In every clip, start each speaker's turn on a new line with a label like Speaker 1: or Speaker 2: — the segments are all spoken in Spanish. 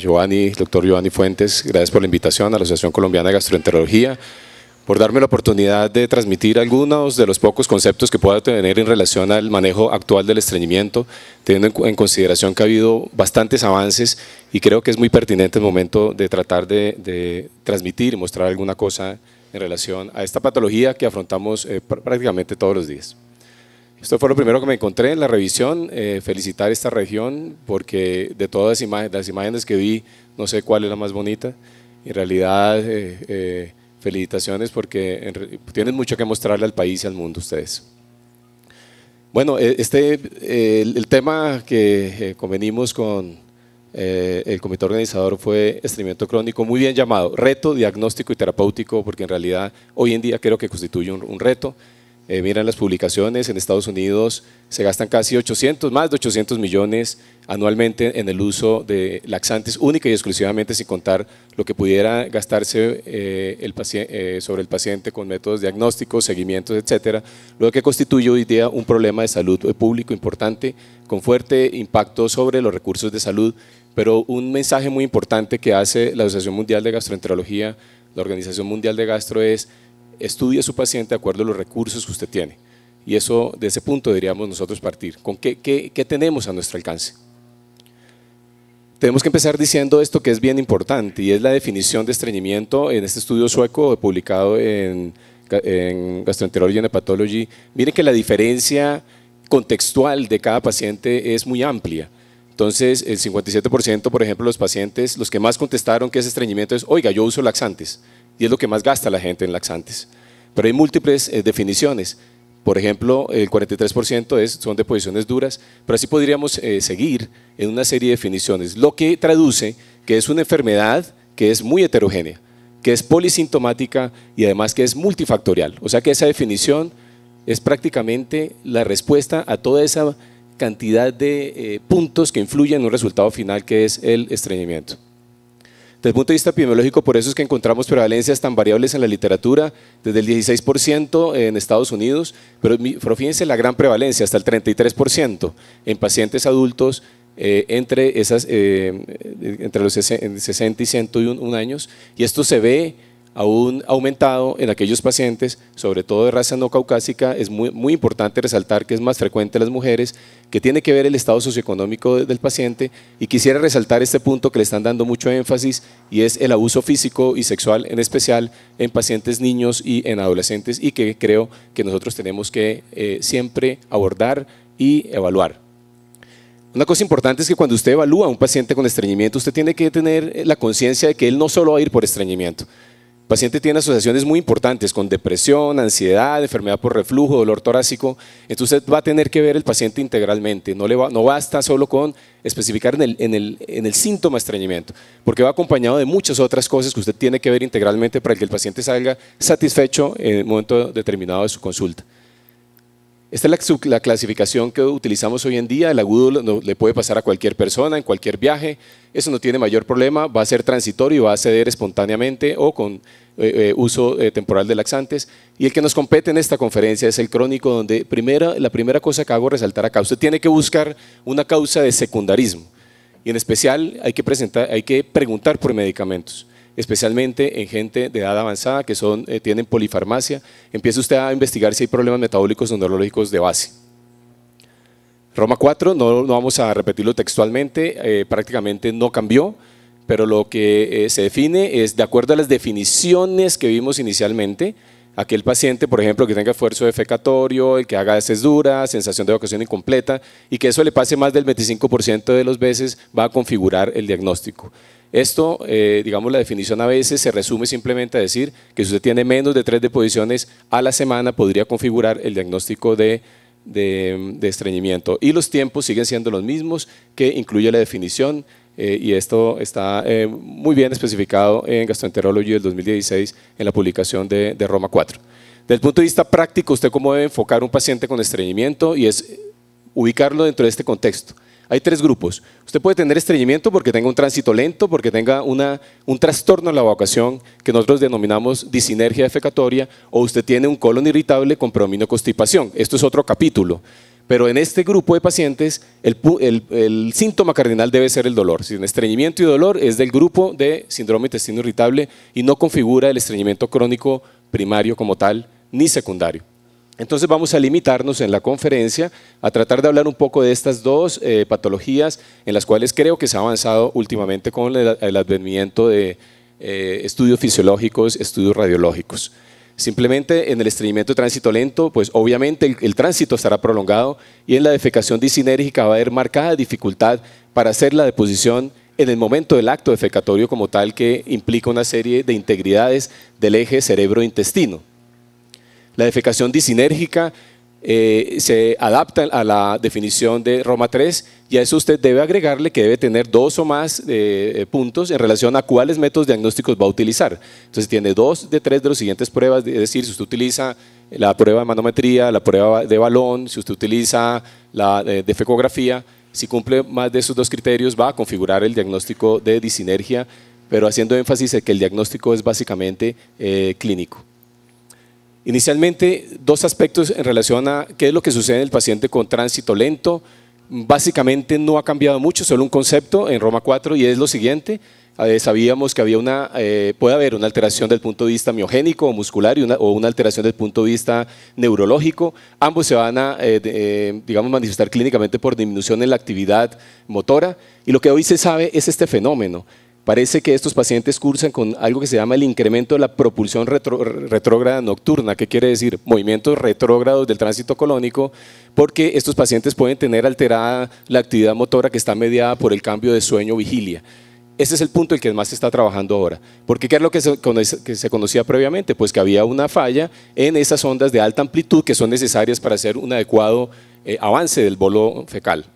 Speaker 1: Giovanni, doctor Giovanni Fuentes, gracias por la invitación a la Asociación Colombiana de Gastroenterología, por darme la oportunidad de transmitir algunos de los pocos conceptos que pueda tener en relación al manejo actual del estreñimiento, teniendo en consideración que ha habido bastantes avances y creo que es muy pertinente el momento de tratar de, transmitir y mostrar alguna cosa en relación a esta patología que afrontamos eh, prácticamente todos los días. Esto fue lo primero que me encontré en la revisión, eh, felicitar esta región porque de todas las imágenes, las imágenes que vi, no sé cuál es la más bonita. En realidad, eh, eh, felicitaciones porque tienen mucho que mostrarle al país y al mundo ustedes. Bueno, e-, este, el, tema que convenimos con el comité organizador fue estreñimiento crónico, muy bien llamado, reto diagnóstico y terapéutico, porque en realidad hoy en día creo que constituye un, un reto eh, miran las publicaciones, en Estados Unidos se gastan casi 800, más de 800 millones anualmente en el uso de laxantes única y exclusivamente sin contar lo que pudiera gastarse eh, el eh, sobre el paciente con métodos diagnósticos, seguimientos, etcétera, lo que constituye hoy día un problema de salud eh, público importante con fuerte impacto sobre los recursos de salud, pero un mensaje muy importante que hace la Asociación Mundial de Gastroenterología, la Organización Mundial de Gastro es estudie a su paciente de acuerdo a los recursos que usted tiene. Y eso, de ese punto diríamos nosotros partir. ¿Con qué, tenemos a nuestro alcance? Tenemos que empezar diciendo esto que es bien importante y es la definición de estreñimiento en este estudio sueco publicado en, en Gastroenterology and Hepatology. Miren que la diferencia contextual de cada paciente es muy amplia. Entonces, el 57%, por ejemplo, los pacientes, los que más contestaron que es estreñimiento es, oiga, yo uso laxantes y es lo que más gasta la gente en laxantes. Pero hay múltiples eh, definiciones. Por ejemplo, el 43% es, son posiciones duras, pero así podríamos eh, seguir en una serie de definiciones, lo que traduce que es una enfermedad que es muy heterogénea, que es polisintomática y además que es multifactorial. O sea que esa definición es prácticamente la respuesta a toda esa cantidad de eh, puntos que influyen en un resultado final que es el estreñimiento. Desde el punto de vista epidemiológico, por eso es que encontramos prevalencias tan variables en la literatura, desde el 16% en Estados Unidos, pero, fíjense la gran prevalencia, hasta el 33% en pacientes adultos eh, entre, esas, eh, entre los 60 y 101 años, y esto se ve aún aumentado en aquellos pacientes, sobre todo de raza no caucásica, es muy, importante resaltar que es más frecuente en las mujeres, que tiene que ver el estado socioeconómico del paciente y quisiera resaltar este punto que le están dando mucho énfasis y es el abuso físico y sexual en especial en pacientes niños y en adolescentes y que creo que nosotros tenemos que eh, siempre abordar y evaluar. Una cosa importante es que cuando usted evalúa a un paciente con estreñimiento, usted tiene que tener la conciencia de que él no solo va a ir por estreñimiento, el paciente tiene asociaciones muy importantes con depresión, ansiedad, enfermedad por reflujo, dolor torácico. Entonces va a tener que ver el paciente integralmente. No, basta solo con especificar en el, en, el, en el síntoma estreñimiento, porque va acompañado de muchas otras cosas que usted tiene que ver integralmente para que el paciente salga satisfecho en el momento determinado de su consulta. Esta es la, clasificación que utilizamos hoy en día. El agudo le puede pasar a cualquier persona en cualquier viaje. Eso no tiene mayor problema. Va a ser transitorio y va a ceder espontáneamente o con eh, eh, uso eh, temporal de laxantes. Y el que nos compete en esta conferencia es el crónico, donde la primera cosa que hago resaltar acá, usted tiene que buscar una causa de secundarismo. Y en especial hay que, hay que preguntar por medicamentos especialmente en gente de edad avanzada que son, eh, tienen polifarmacia. empieza usted a investigar si hay problemas metabólicos o neurológicos de base. Roma 4, no, vamos a repetirlo textualmente, eh, prácticamente no cambió, pero lo que eh, se define es, de acuerdo a las definiciones que vimos inicialmente, aquel paciente, por ejemplo, que tenga esfuerzo defecatorio, el que haga veces duras, sensación de evacuación incompleta, y que eso le pase más del 25% de las veces, va a configurar el diagnóstico. Esto, eh, digamos, la definición a veces se resume simplemente a decir que si usted tiene menos de tres deposiciones a la semana podría configurar el diagnóstico de, estreñimiento. Y los tiempos siguen siendo los mismos, que incluye la definición eh, y esto está eh, muy bien especificado en Gastroenterology del 2016 en la publicación de, de, Roma 4. Del punto de vista práctico, usted cómo debe enfocar un paciente con estreñimiento y es ubicarlo dentro de este contexto. Hay tres grupos. Usted puede tener estreñimiento porque tenga un tránsito lento, porque tenga un trastorno en la evacuación que nosotros denominamos disinergia defecatoria, o usted tiene un colon irritable con predominio constipación. Esto es otro capítulo. Pero en este grupo de pacientes, el, síntoma cardinal debe ser el dolor. Si estreñimiento y dolor es del grupo de síndrome intestino irritable y no configura el estreñimiento crónico primario como tal ni secundario. Entonces vamos a limitarnos en la conferencia a tratar de hablar un poco de estas dos eh, patologías en las cuales creo que se ha avanzado últimamente con el, advenimiento de eh, estudios fisiológicos, estudios radiológicos. Simplemente en el estreñimiento de tránsito lento, pues obviamente el, el, tránsito estará prolongado y en la defecación disinérgica va a haber marcada dificultad para hacer la deposición en el momento del acto defecatorio como tal que implica una serie de integridades del eje cerebro-intestino. La defecación disinérgica eh, se adapta a la definición de Roma 3 y a eso usted debe agregarle que debe tener dos o más eh, eh, puntos en relación a cuáles métodos diagnósticos va a utilizar. Entonces tiene dos de tres de las siguientes pruebas, es decir, si usted utiliza la prueba de manometría, la prueba de balón, si usted utiliza la defecografía, si cumple más de esos dos criterios va a configurar el diagnóstico de disinergia, pero haciendo énfasis en que el diagnóstico es básicamente clínico. Inicialmente, dos aspectos en relación a qué es lo que sucede en el paciente con tránsito lento. Básicamente no ha cambiado mucho, solo un concepto en Roma 4 y es lo siguiente. Eh, sabíamos que había una, eh, puede haber una alteración del punto de vista miogénico o muscular y una, o una alteración del punto de vista neurológico. Ambos se van a, eh, digamos, manifestar clínicamente por disminución en la actividad motora. Y lo que hoy se sabe es este fenómeno. Parece que estos pacientes cursan con algo que se llama el incremento de la propulsión retrógrada nocturna, que quiere decir movimientos retrógrados del tránsito colónico, porque estos pacientes pueden tener alterada la actividad motora que está mediada por el cambio de sueño-vigilia. Ese es el punto el que más se está trabajando ahora. ¿Por ¿qué es lo que se, conocía previamente? Pues que había una falla en esas ondas de alta amplitud que son necesarias para hacer un adecuado eh, avance del bolo fecal.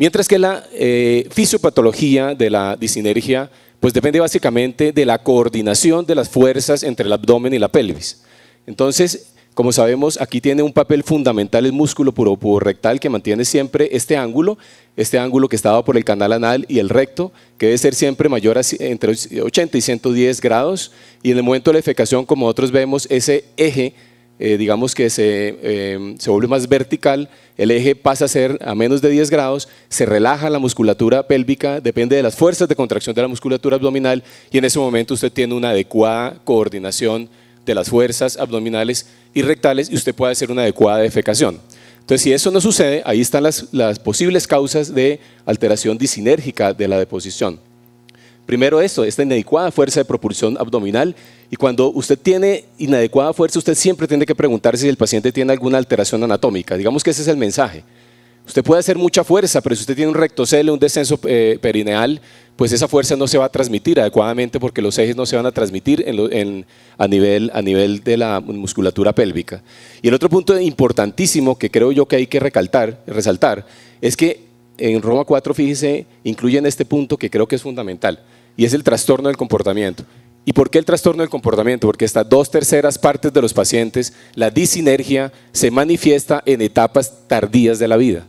Speaker 1: Mientras que la eh, fisiopatología de la disinergia pues depende básicamente de la coordinación de las fuerzas entre el abdomen y la pelvis. Entonces, como sabemos, aquí tiene un papel fundamental el músculo puro-puro-rectal, que mantiene siempre este ángulo, este ángulo que está dado por el canal anal y el recto, que debe ser siempre mayor a entre 80 y 110 grados, y en el momento de la defecación, como otros vemos, ese eje eh, digamos que em, se, vuelve más vertical, el eje pasa a ser a menos de 10 grados, se relaja la musculatura pélvica, depende de las fuerzas de contracción de la musculatura abdominal y en ese momento usted tiene una adecuada coordinación de las fuerzas abdominales y rectales y usted puede hacer una adecuada defecación. Entonces, si eso no sucede, ahí están las posibles causas de alteración disinérgica de la deposición. Primero eso, esta inadecuada fuerza de propulsión abdominal. Y cuando usted tiene inadecuada fuerza, usted siempre tiene que preguntarse si el paciente tiene alguna alteración anatómica. Digamos que ese es el mensaje. Usted puede hacer mucha fuerza, pero si usted tiene un rectocele, un descenso eh, perineal, pues esa fuerza no se va a transmitir adecuadamente porque los ejes no se van a transmitir a, nivel, a nivel de la musculatura pélvica. Y el otro punto importantísimo que creo yo que hay que resaltar es que en Roma 4, fíjese, incluyen este punto que creo que es fundamental, y es el trastorno del comportamiento. ¿Y por qué el trastorno del comportamiento? Porque hasta dos terceras partes de los pacientes, la disinergia se manifiesta en etapas tardías de la vida.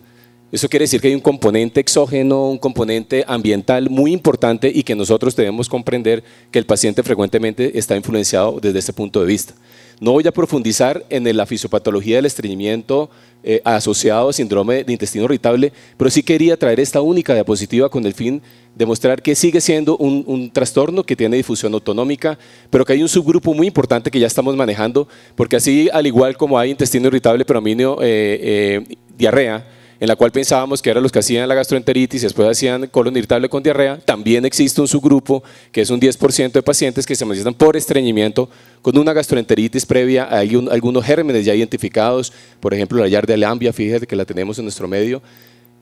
Speaker 1: Eso quiere decir que hay un componente exógeno, un componente ambiental muy importante y que nosotros debemos comprender que el paciente frecuentemente está influenciado desde ese punto de vista. No voy a profundizar en la fisiopatología del estreñimiento eh, asociado a síndrome de intestino irritable, pero sí quería traer esta única diapositiva con el fin de mostrar que sigue siendo un, trastorno que tiene difusión autonómica, pero que hay un subgrupo muy importante que ya estamos manejando, porque así, al igual como hay intestino irritable, pero eh, eh, diarrea, en la cual pensábamos que eran los que hacían la gastroenteritis y después hacían colon irritable con diarrea, también existe un subgrupo que es un 10% de pacientes que se manifiestan por estreñimiento con una gastroenteritis previa. Hay algunos gérmenes ya identificados, por ejemplo, la Yardia lambia, fíjate que la tenemos en nuestro medio.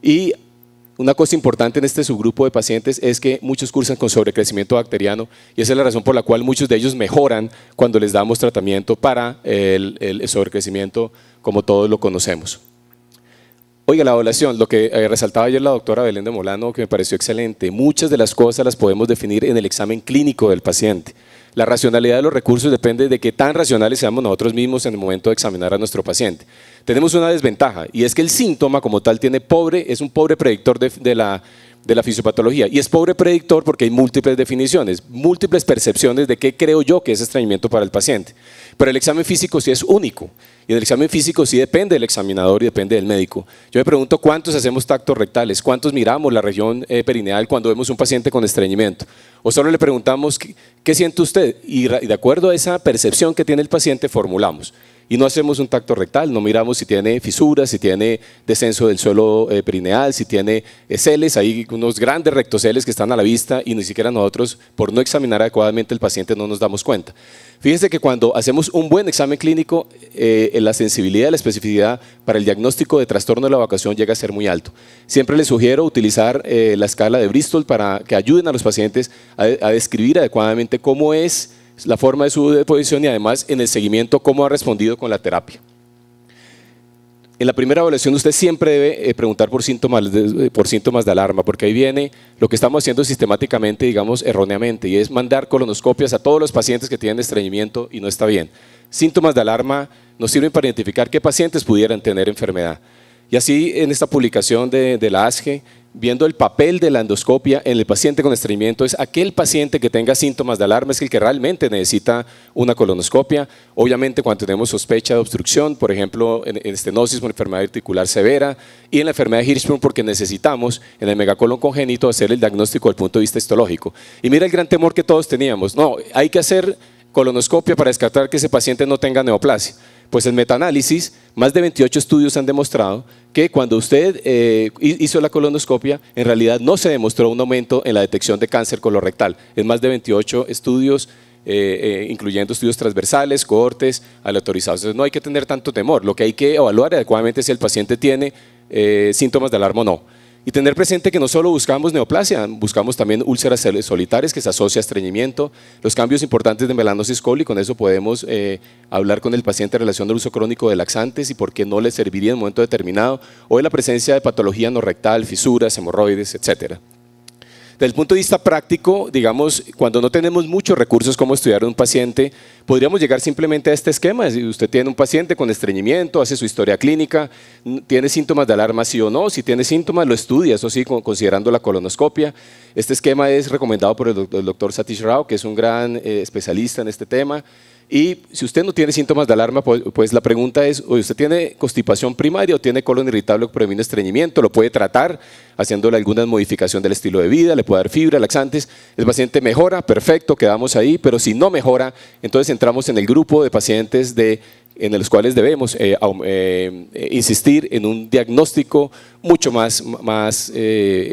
Speaker 1: Y una cosa importante en este subgrupo de pacientes es que muchos cursan con sobrecrecimiento bacteriano y esa es la razón por la cual muchos de ellos mejoran cuando les damos tratamiento para el sobrecrecimiento como todos lo conocemos. Oiga, la evaluación, lo que eh, resaltaba ayer la doctora Belén de Molano, que me pareció excelente, muchas de las cosas las podemos definir en el examen clínico del paciente. La racionalidad de los recursos depende de qué tan racionales seamos nosotros mismos en el momento de examinar a nuestro paciente. Tenemos una desventaja y es que el síntoma como tal tiene pobre, es un pobre predictor de la de la fisiopatología. Y es pobre predictor porque hay múltiples definiciones, múltiples percepciones de qué creo yo que es estreñimiento para el paciente. Pero el examen físico sí es único. Y el examen físico sí depende del examinador y depende del médico. Yo me pregunto cuántos hacemos tactos rectales, cuántos miramos la región eh, perineal cuando vemos un paciente con estreñimiento. O solo le preguntamos, qué siente usted? Y de acuerdo a esa percepción que tiene el paciente, formulamos y no hacemos un tacto rectal, no miramos si tiene fisuras, si tiene descenso del suelo eh, perineal, si tiene eh, celes, hay unos grandes rectoceles que están a la vista y ni siquiera nosotros, por no examinar adecuadamente el paciente, no nos damos cuenta. Fíjense que cuando hacemos un buen examen clínico, eh, la sensibilidad, y la especificidad para el diagnóstico de trastorno de la vacación llega a ser muy alto. Siempre les sugiero utilizar la escala de Bristol para que ayuden a los pacientes a describir adecuadamente cómo es la forma de su deposición y además en el seguimiento cómo ha respondido con la terapia. En la primera evaluación usted siempre debe eh, preguntar por síntomas, de, por síntomas de alarma, porque ahí viene lo que estamos haciendo sistemáticamente, digamos erróneamente, y es mandar colonoscopias a todos los pacientes que tienen estreñimiento y no está bien. Síntomas de alarma nos sirven para identificar qué pacientes pudieran tener enfermedad. Y así en esta publicación de, la ASGE, viendo el papel de la endoscopia en el paciente con estreñimiento, es aquel paciente que tenga síntomas de alarma, es el que realmente necesita una colonoscopia. Obviamente cuando tenemos sospecha de obstrucción, por ejemplo, en, estenosis o enfermedad articular severa y en la enfermedad de Hirschsprung porque necesitamos en el megacolon congénito hacer el diagnóstico desde punto de vista histológico. Y mira el gran temor que todos teníamos, no, hay que hacer colonoscopia para descartar que ese paciente no tenga neoplasia. Pues en metaanálisis, más de 28 estudios han demostrado que cuando usted eh, hizo la colonoscopia, en realidad no se demostró un aumento en la detección de cáncer colorectal. En más de 28 estudios, eh, eh, incluyendo estudios transversales, cohortes, aleatorizados. Entonces no hay que tener tanto temor. Lo que hay que evaluar adecuadamente es si el paciente tiene síntomas de alarma o no. Y tener presente que no solo buscamos neoplasia, buscamos también úlceras solitarias que se asocia a estreñimiento, los cambios importantes de melanosis coli, con eso podemos eh, hablar con el paciente en relación al uso crónico de laxantes y por qué no le serviría en un momento determinado, o de la presencia de patología no rectal, fisuras, hemorroides, etcétera. Desde el punto de vista práctico, digamos, cuando no tenemos muchos recursos como estudiar a un paciente, podríamos llegar simplemente a este esquema. Si usted tiene un paciente con estreñimiento, hace su historia clínica, tiene síntomas de alarma sí o no, si tiene síntomas lo estudia, eso sí, considerando la colonoscopia. Este esquema es recomendado por el doctor Satish Rao, que es un gran eh, especialista en este tema. Y si usted no tiene síntomas de alarma, pues, pues la pregunta es, usted tiene constipación primaria o tiene colon irritable que previene estreñimiento, lo puede tratar haciéndole alguna modificación del estilo de vida, le puede dar fibra, laxantes, el paciente mejora, perfecto, quedamos ahí, pero si no mejora, entonces entramos en el grupo de pacientes de en los cuales debemos eh, eh, eh, insistir en un diagnóstico mucho más, más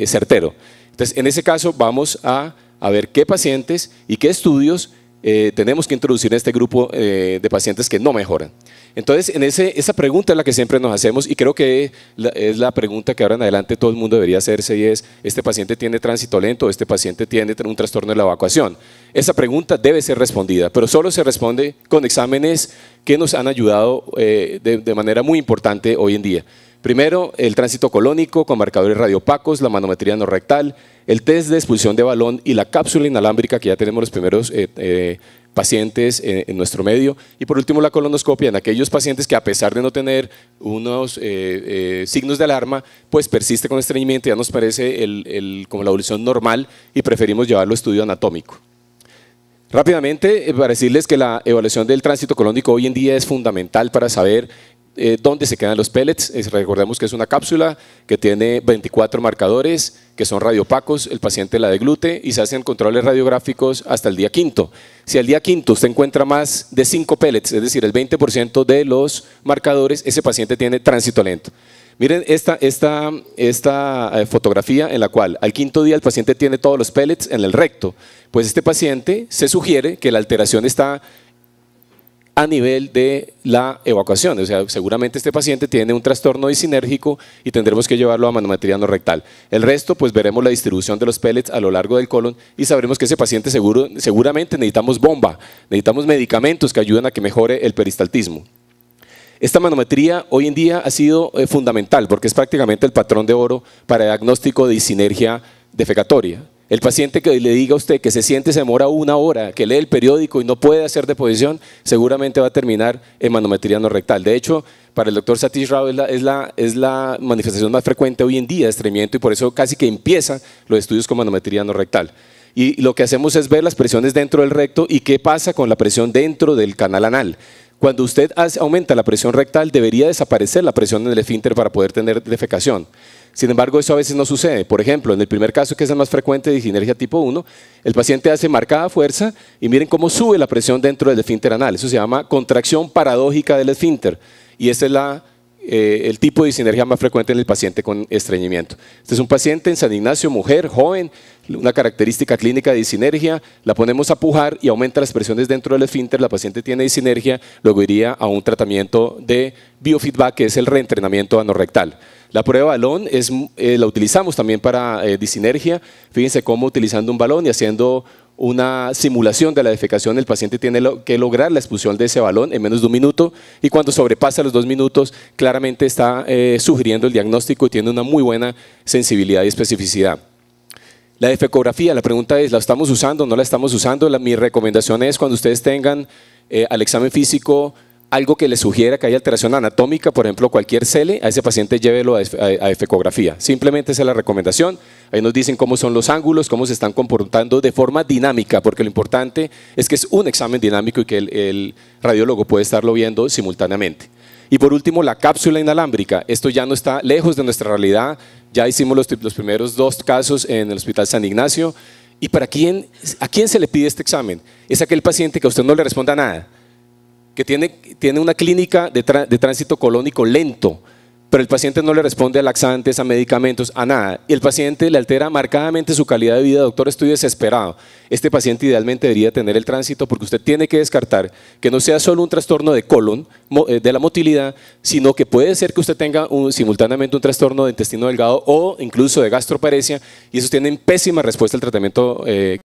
Speaker 1: certero. Entonces, en ese caso, vamos a, a ver qué pacientes y qué estudios eh, tenemos que introducir en este grupo eh, de pacientes que no mejoran. Entonces, en esa pregunta es la que siempre nos hacemos y creo que es la pregunta que ahora en adelante todo el mundo debería hacerse y es, ¿este paciente tiene tránsito lento? o ¿Este paciente tiene un trastorno de la evacuación? Esa pregunta debe ser respondida, pero solo se responde con exámenes que nos han ayudado eh, de manera muy importante hoy en día. Primero, el tránsito colónico con marcadores radiopacos, la manometría no rectal, el test de expulsión de balón y la cápsula inalámbrica, que ya tenemos los primeros eh, eh, pacientes en, nuestro medio. Y por último, la colonoscopia en aquellos pacientes que a pesar de no tener unos eh, signos de alarma, pues persiste con estreñimiento, ya nos parece el, como la evolución normal y preferimos llevarlo a estudio anatómico. Rápidamente, para decirles que la evaluación del tránsito colónico hoy en día es fundamental para saber eh, dónde se quedan los pellets. recordemos que es una cápsula que tiene 24 marcadores que son radiopacos, el paciente la deglute y se hacen controles radiográficos hasta el día quinto. Si al día quinto se encuentra más de 5 pellets, es decir, el 20% de los marcadores, ese paciente tiene tránsito lento. Miren esta, esta, esta eh, fotografía en la cual al quinto día el paciente tiene todos los pellets en el recto. Pues este paciente se sugiere que la alteración está a nivel de la evacuación. O sea, seguramente este paciente tiene un trastorno disinérgico y tendremos que llevarlo a manometría no rectal. El resto, pues veremos la distribución de los pellets a lo largo del colon y sabremos que ese paciente seguro, seguramente necesitamos bomba, necesitamos medicamentos que ayuden a que mejore el peristaltismo. Esta manometría hoy en día ha sido eh, fundamental porque es prácticamente el patrón de oro para el diagnóstico de disinergia defecatoria. El paciente que le diga a usted que se siente, se demora una hora, que lee el periódico y no puede hacer deposición, seguramente va a terminar en manometría no rectal. De hecho, para el doctor Satish Rao es la, manifestación más frecuente hoy en día de estreñimiento y por eso casi que empiezan los estudios con manometría no rectal. Y lo que hacemos es ver las presiones dentro del recto y qué pasa con la presión dentro del canal anal. Cuando usted aumenta la presión rectal, debería desaparecer la presión en el esfínter para poder tener defecación. Sin embargo, eso a veces no sucede. Por ejemplo, en el primer caso, que es el más frecuente de disinergia tipo 1, el paciente hace marcada fuerza y miren cómo sube la presión dentro del esfínter anal. Eso se llama contracción paradójica del esfínter. Y ese es eh, el tipo de disinergia más frecuente en el paciente con estreñimiento. Este es un paciente en San Ignacio, mujer, joven, una característica clínica de disinergia, la ponemos a pujar y aumenta las presiones dentro del esfínter, la paciente tiene disinergia, luego iría a un tratamiento de biofeedback, que es el reentrenamiento anorrectal. La prueba de balón es, eh, la utilizamos también para eh, disinergia. Fíjense cómo utilizando un balón y haciendo una simulación de la defecación, el paciente tiene que lograr la expulsión de ese balón en menos de un minuto y cuando sobrepasa los dos minutos claramente está eh, sugiriendo el diagnóstico y tiene una muy buena sensibilidad y especificidad. La defecografía, la pregunta es, ¿la estamos usando o no la estamos usando? mi recomendación es cuando ustedes tengan al examen físico algo que le sugiera que hay alteración anatómica, por ejemplo, cualquier cele, a ese paciente llévelo a, Simplemente esa es la recomendación. Ahí nos dicen cómo son los ángulos, cómo se están comportando de forma dinámica, porque lo importante es que es un examen dinámico y que el, radiólogo puede estarlo viendo simultáneamente. Y por último, la cápsula inalámbrica. Esto ya no está lejos de nuestra realidad. Ya hicimos los, primeros dos casos en el Hospital San Ignacio. ¿Y para quién, a quién se le pide este examen? Es aquel paciente que a usted no le responda nada que tiene, tiene una clínica de, tránsito colónico lento, pero el paciente no le responde a laxantes, a medicamentos, a nada. Y el paciente le altera marcadamente su calidad de vida. Doctor, estoy desesperado. Este paciente idealmente debería tener el tránsito porque usted tiene que descartar que no sea solo un trastorno de colon, eh, de la motilidad, sino que puede ser que usted tenga simultáneamente un trastorno de intestino delgado o incluso de gastroparesia y esos tienen pésima respuesta al tratamiento. Eh,